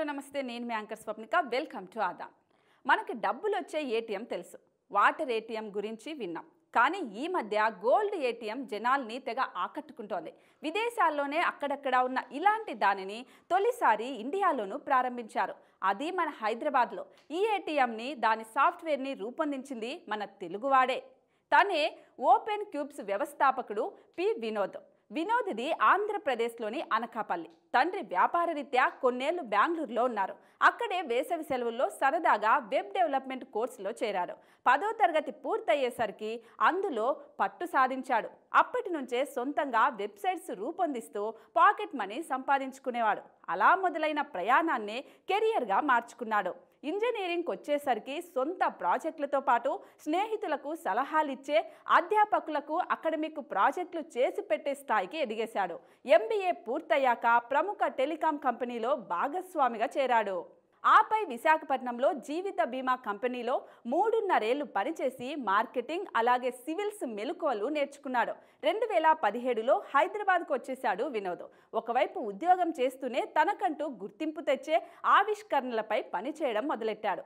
hello నమస్తే నేను మీ యాంకర్ స్వప్నిక వెల్కమ్ టు ఆదా మనకి డబ్బులు వచ్చే ఏటీఎం తెలుసు వాటర్ ఏటీఎం గురించి విన్నాం కానీ ఈ మధ్య గోల్డ్ ఏటీఎం జనాల్ని తెగ ఆకట్టుకుంటోంది విదేశాల్లోనే అక్కడక్కడ ఉన్న ఇలాంటి దానిని తొలిసారి ఇండియాలోనూ ప్రారంభించారు అది మన హైదరాబాద్లో ఈ ఏటీఎంని దాని సాఫ్ట్వేర్ని రూపొందించింది మన తెలుగువాడే తనే ఓపెన్ క్యూబ్స్ వ్యవస్థాపకుడు పి వినోద్ వినోద్ది ఆంధ్రప్రదేశ్లోని అనకాపల్లి తండ్రి వ్యాపారరీత్యా కొన్నేళ్లు బెంగళూరులో ఉన్నారు అక్కడే వేసవి సెలవుల్లో సరదాగా వెబ్ డెవలప్మెంట్ కోర్సులో చేరారు పదో తరగతి పూర్తయ్యేసరికి అందులో పట్టు సాధించాడు అప్పటి నుంచే సొంతంగా వెబ్సైట్స్ రూపొందిస్తూ పాకెట్ మనీ సంపాదించుకునేవాడు అలా మొదలైన ప్రయాణాన్ని కెరియర్గా మార్చుకున్నాడు ఇంజనీరింగ్కి వచ్చేసరికి సొంత ప్రాజెక్టులతో పాటు స్నేహితులకు సలహాలిచ్చే అధ్యాపకులకు అకాడమిక్ ప్రాజెక్టులు చేసి పెట్టే స్థాయికి ఎదిగేశాడు ఎంబీఏ పూర్తయ్యాక ప్రముఖ టెలికాం కంపెనీలో భాగస్వామిగా చేరాడు ఆపై విశాఖపట్నంలో జీవిత బీమా కంపెనీలో మూడున్నరేళ్లు పనిచేసి మార్కెటింగ్ అలాగే సివిల్స్ మెలకువలు నేర్చుకున్నాడు రెండు వేల పదిహేడులో హైదరాబాద్కు వచ్చేశాడు వినోద్ ఒకవైపు ఉద్యోగం చేస్తూనే తనకంటూ గుర్తింపు తెచ్చే ఆవిష్కరణలపై పనిచేయడం మొదలెట్టాడు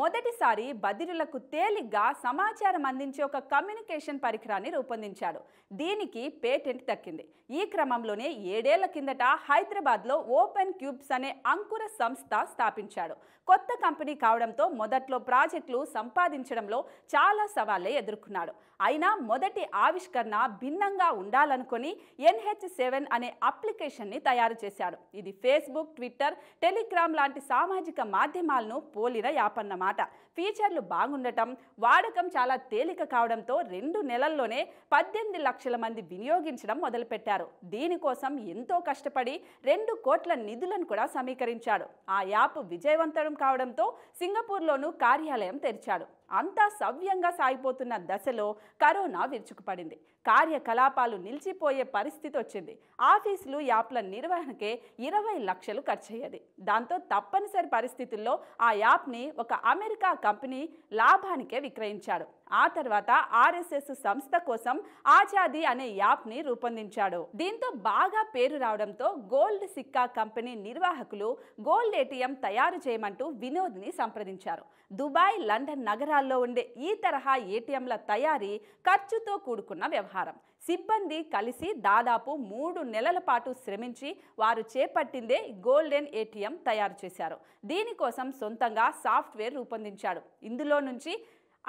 మొదటిసారి బదిరులకు తేలిగ్గా సమాచారం అందించే ఒక కమ్యూనికేషన్ పరికరాన్ని రూపొందించాడు దీనికి పేటెంట్ దక్కింది ఈ క్రమంలోనే ఏడేళ్ల కిందట హైదరాబాద్లో ఓపెన్ క్యూబ్స్ అనే అంకుర సంస్థ స్థాపించాడు కొత్త కంపెనీ కావడంతో మొదట్లో ప్రాజెక్టులు సంపాదించడంలో చాలా సవాళ్లే ఎదుర్కొన్నాడు అయినా మొదటి ఆవిష్కరణ భిన్నంగా ఉండాలనుకుని ఎన్హెచ్ సెవెన్ అనే అప్లికేషన్ని తయారు చేశాడు ఇది ఫేస్బుక్ ట్విట్టర్ టెలిగ్రామ్ లాంటి సామాజిక మాధ్యమాలను పోలిన యాపన్నమా అన్నమాట ఫీచర్లు బాగుండటం వాడకం చాలా తేలిక కావడంతో రెండు నెలల్లోనే పద్దెనిమిది లక్షల మంది వినియోగించడం మొదలుపెట్టారు దీనికోసం ఎంతో కష్టపడి రెండు కోట్ల నిధులను కూడా సమీకరించాడు ఆ యాప్ విజయవంతం కావడంతో సింగపూర్లోనూ కార్యాలయం తెరిచాడు అంతా సవ్యంగా సాగిపోతున్న దశలో కరోనా విరుచుకుపడింది కార్యకలాపాలు నిలిచిపోయే పరిస్థితి వచ్చింది ఆఫీసులు యాప్ల నిర్వహణకే ఇరవై లక్షలు ఖర్చయ్యేది దాంతో తప్పనిసరి పరిస్థితుల్లో ఆ యాప్ని ఒక అమెరికా కంపెనీ లాభానికే విక్రయించాడు ఆ తర్వాత ఆర్ఎస్ఎస్ సంస్థ కోసం ఆజాది అనే యాప్ని రూపొందించాడు దీంతో బాగా పేరు రావడంతో గోల్డ్ సిక్కా కంపెనీ నిర్వాహకులు గోల్డ్ ఏటీఎం తయారు చేయమంటూ వినోద్ని సంప్రదించారు దుబాయ్ లండన్ నగరాల్లో ఉండే ఈ తరహా ఏటీఎంల తయారీ ఖర్చుతో కూడుకున్న వ్యవహారం సిబ్బంది కలిసి దాదాపు మూడు నెలల పాటు శ్రమించి వారు చేపట్టిందే గోల్డెన్ ఏటీఎం తయారు చేశారు దీనికోసం సొంతంగా సాఫ్ట్వేర్ రూపొందించాడు ఇందులో నుంచి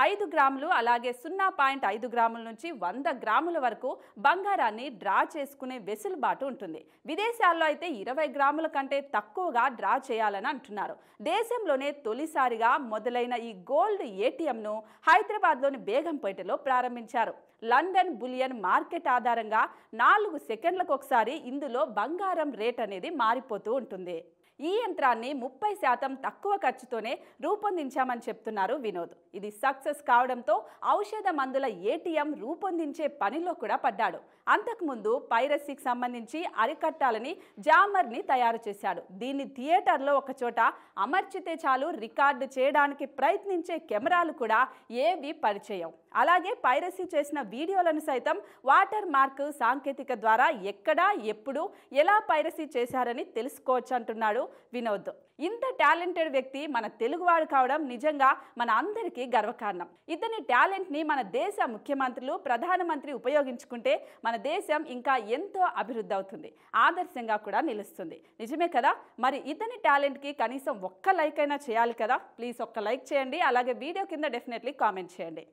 ఐదు గ్రాములు అలాగే సున్నా పాయింట్ ఐదు గ్రాముల నుంచి వంద గ్రాముల వరకు బంగారాన్ని డ్రా చేసుకునే వెసులుబాటు ఉంటుంది విదేశాల్లో అయితే ఇరవై గ్రాముల కంటే తక్కువగా డ్రా చేయాలని అంటున్నారు దేశంలోనే తొలిసారిగా మొదలైన ఈ గోల్డ్ ఏటీఎంను హైదరాబాద్లోని బేగంపేటలో ప్రారంభించారు లండన్ బులియన్ మార్కెట్ ఆధారంగా నాలుగు సెకండ్లకు ఒకసారి ఇందులో బంగారం రేట్ అనేది మారిపోతూ ఉంటుంది ఈ యంత్రాన్ని ముప్పై శాతం తక్కువ ఖర్చుతోనే రూపొందించామని చెప్తున్నారు వినోద్ ఇది సక్సెస్ కావడంతో ఔషధ మందుల ఏటీఎం రూపొందించే పనిలో కూడా పడ్డాడు అంతకుముందు పైరసీకి సంబంధించి అరికట్టాలని జామర్ని తయారు చేశాడు దీన్ని థియేటర్లో ఒకచోట అమర్చితే చాలు రికార్డు చేయడానికి ప్రయత్నించే కెమెరాలు కూడా ఏవి పరిచయం అలాగే పైరసీ చేసిన వీడియోలను సైతం వాటర్ మార్క్ సాంకేతిక ద్వారా ఎక్కడా ఎప్పుడు ఎలా పైరసీ చేశారని తెలుసుకోవచ్చు అంటున్నాడు వినోద్ ఇంత టాలెంటెడ్ వ్యక్తి మన తెలుగువాడు కావడం నిజంగా మన అందరికీ గర్వకారణం ఇతని టాలెంట్ని మన దేశ ముఖ్యమంత్రులు ప్రధానమంత్రి ఉపయోగించుకుంటే మన దేశం ఇంకా ఎంతో అభివృద్ధి అవుతుంది ఆదర్శంగా కూడా నిలుస్తుంది నిజమే కదా మరి ఇతని టాలెంట్కి కనీసం ఒక్క లైక్ అయినా చేయాలి కదా ప్లీజ్ ఒక్క లైక్ చేయండి అలాగే వీడియో కింద డెఫినెట్లీ కామెంట్ చేయండి